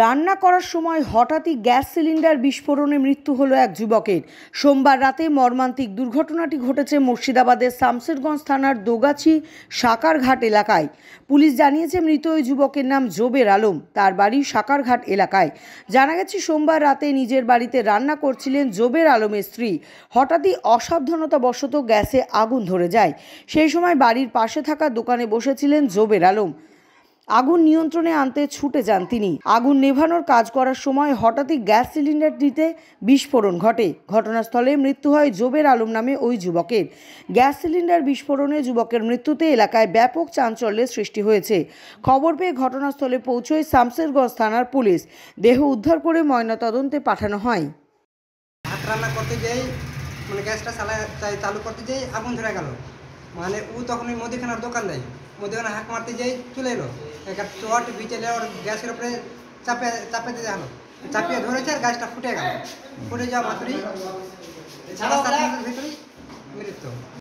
রান্না করার সময় হঠাৎই গ্যাস সিলিন্ডার বিস্ফোরণে মৃত্যু হলো এক যুবকের সোমবার রাতে মর্মান্তিক দুর্ঘটনাটি ঘটেছে মুর্শিদাবাদের শামসেরগঞ্জ থানার দোগাছি সাকারঘাট এলাকায় পুলিশ জানিয়েছে মৃত ওই যুবকের নাম জোবের আলম তার বাড়ি সাকারঘাট এলাকায় জানা গেছে সোমবার রাতে নিজের বাড়িতে রান্না করছিলেন জোবের আলমের স্ত্রী হঠাৎই অসাবধানতাবশত গ্যাসে আগুন ধরে যায় সেই সময় বাড়ির পাশে থাকা দোকানে বসেছিলেন জোবের আলম আগুন নিয়ন্ত্রণে আনতে ছুটে যান তিনি আগুন নেভানোর কাজ করার সময় হঠাৎই গ্যাস সিলিন্ডার দিতে বিস্ফোরণ ঘটে ঘটনাস্থলে মৃত্যু হয় জোবের আলম নামে ওই যুবকের গ্যাস সিলিন্ডার বিস্ফোরণে যুবকের মৃত্যুতে এলাকায় ব্যাপক চাঞ্চল্যের সৃষ্টি হয়েছে খবর পেয়ে ঘটনাস্থলে পৌঁছয় শামসেরগঞ্জ থানার পুলিশ দেহ উদ্ধার করে ময়নাতদন্তে পাঠানো হয় ভাত রান্না করতে যাই মানে গ্যাসটা চালা চালু করতে যাই আগুন ধরে গেল মানে ও তখন ওই মুদিখানার দোকান দেয় ওদের হাঁক মারতে যেয়ে চলে এলো একটা চট বিচেলে ওর গ্যাসের উপরে চাপে চাপে দিতে হলো চাপিয়ে ধরেছে আর গ্যাসটা ফুটে গেল ফুটে যাওয়া মাত্রই ভিতরেই